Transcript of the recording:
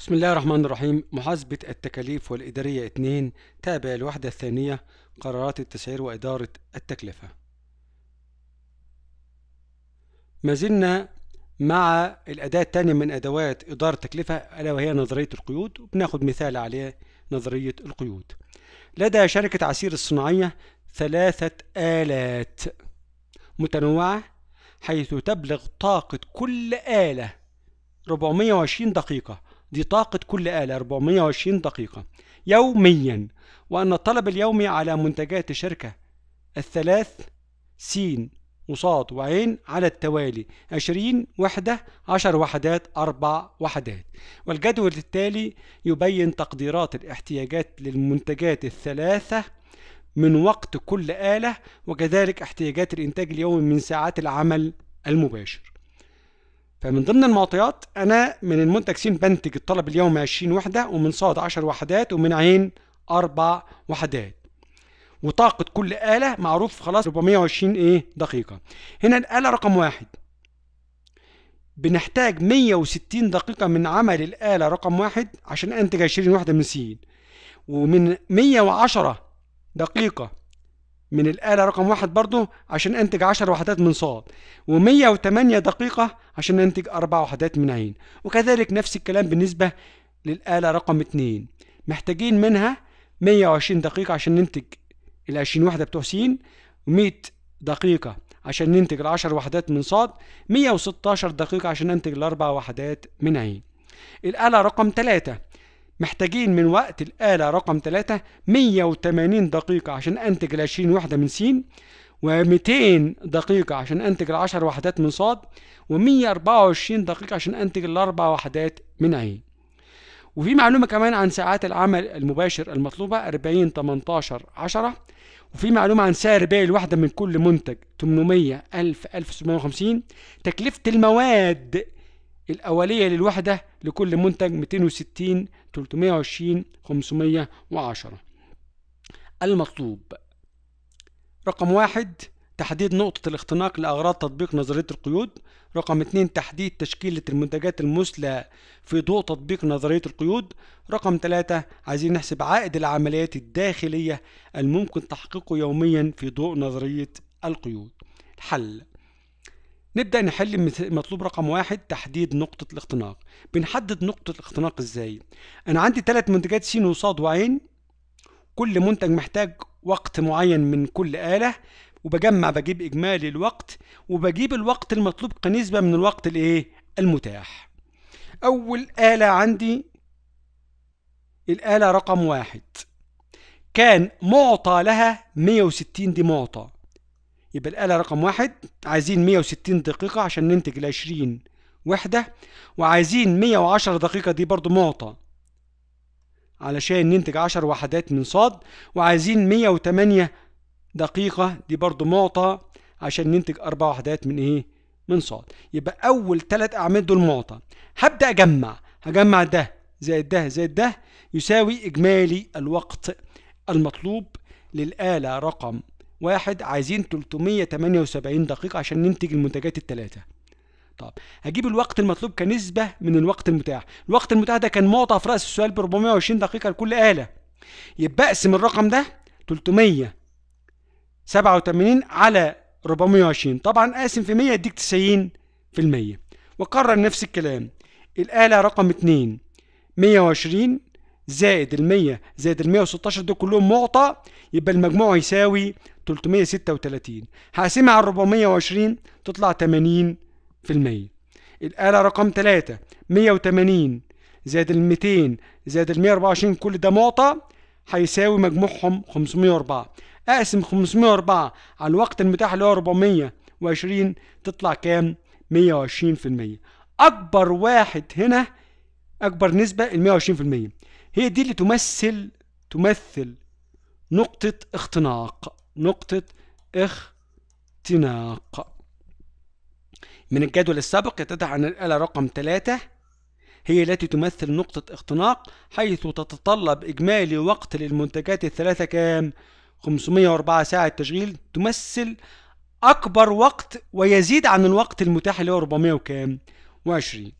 بسم الله الرحمن الرحيم محاسبة التكاليف والإدارية 2 تابع الوحدة الثانية قرارات التسعير وإدارة التكلفة ما زلنا مع الأداة الثانية من أدوات إدارة التكلفة ألا وهي نظرية القيود وبناخد مثال عليها نظرية القيود لدى شركة عسير الصناعية ثلاثة آلات متنوعة حيث تبلغ طاقة كل آلة 420 دقيقة دي طاقة كل آلة 420 دقيقة يوميا وأن الطلب اليومي على منتجات الشركة الثلاث سين وصاد وعين على التوالي 20 وحدة 10 وحدات 4 وحدات والجدول التالي يبين تقديرات الاحتياجات للمنتجات الثلاثة من وقت كل آلة وكذلك احتياجات الإنتاج اليومي من ساعات العمل المباشر فمن ضمن المعطيات انا من المنتج س بنتج الطلب اليومي 20 وحده ومن صاد 10 وحدات ومن عين اربع وحدات وطاقة كل آلة معروف خلاص 420 إيه دقيقة هنا الآلة رقم واحد بنحتاج 160 دقيقة من عمل الآلة رقم واحد عشان أنتج 20 وحدة من سين ومن 110 دقيقة من الآلة رقم واحد برضو عشان أنتج عشر وحدات من صاد ومية وثمانية دقيقة عشان أنتج أربع وحدات من عين وكذلك نفس الكلام بالنسبة للآلة رقم اتنين محتاجين منها مية وعشرين دقيقة عشان ننتج العشرين وحدة بتوع سين ومية دقيقة عشان ننتج العشر وحدات من صاد مية وستاشر دقيقة عشان ننتج الأربع وحدات من عين الآلة رقم ثلاثة محتاجين من وقت الآلة رقم 3 180 دقيقة عشان أنتج ال 20 وحدة من س و200 دقيقة عشان أنتج ال 10 وحدات من ص و124 دقيقة عشان أنتج الأربع وحدات من ع وفي معلومة كمان عن ساعات العمل المباشر المطلوبة 40 18 10 وفي معلومة عن سعر بيع الوحدة من كل منتج 800 1000 1750 تكلفة المواد الأولية للوحدة لكل منتج 260 320 510 المطلوب رقم واحد تحديد نقطة الاختناق لأغراض تطبيق نظرية القيود رقم اثنين تحديد تشكيلة المنتجات المثلى في ضوء تطبيق نظرية القيود رقم ثلاثة عايزين نحسب عائد العمليات الداخلية الممكن تحقيقه يوميا في ضوء نظرية القيود حل نبدأ نحل مطلوب رقم واحد تحديد نقطة الاختناق بنحدد نقطة الاختناق ازاي أنا عندي ثلاث منتجات س وص وعين كل منتج محتاج وقت معين من كل آلة وبجمع بجيب إجمالي الوقت وبجيب الوقت المطلوب كنسبة من الوقت الإيه المتاح أول آلة عندي الآلة رقم واحد كان معطى لها 160 دي معطى يبقى الآلة رقم واحد عايزين 160 دقيقة عشان ننتج ال 20 وحدة وعايزين 110 دقيقة دي برضو معطى علشان ننتج 10 وحدات من صاد وعايزين 108 دقيقة دي برضو معطى عشان ننتج أربع وحدات من إيه؟ من صاد يبقى أول تلات أعمال دول معطى هبدأ أجمع هجمع ده زائد ده زائد ده يساوي إجمالي الوقت المطلوب للآلة رقم واحد عايزين 378 دقيقة عشان ننتج المنتجات التلاتة طب هجيب الوقت المطلوب كنسبة من الوقت المتاح الوقت المتاح ده كان معطى في رأس السؤال ب 420 دقيقة لكل آلة يبقى اقسم الرقم ده 387 على 420 طبعا قاسم في 100 يديك 90 في المية وكرر نفس الكلام الآلة رقم 2 120 زائد ال 100 زائد ال 116 دول كلهم معطى يبقى المجموع يساوي 336 هقسمها على 420 تطلع 80 في المية الآلة رقم 3 180 زائد ال 200 زائد ال 124 كل ده معطى هيساوي مجموعهم 504 أقسم 504 على الوقت المتاح اللي هو 420 تطلع كام؟ 120 في المية أكبر واحد هنا أكبر نسبة ال 120 في المية هي دي اللي تمثل تمثل نقطة اختناق نقطة اختناق من الجدول السابق يتضح أن الآلة رقم 3 هي التي تمثل نقطة اختناق حيث تتطلب إجمالي وقت للمنتجات الثلاثة كام 504 ساعة تشغيل تمثل أكبر وقت ويزيد عن الوقت المتاح اللي هو 420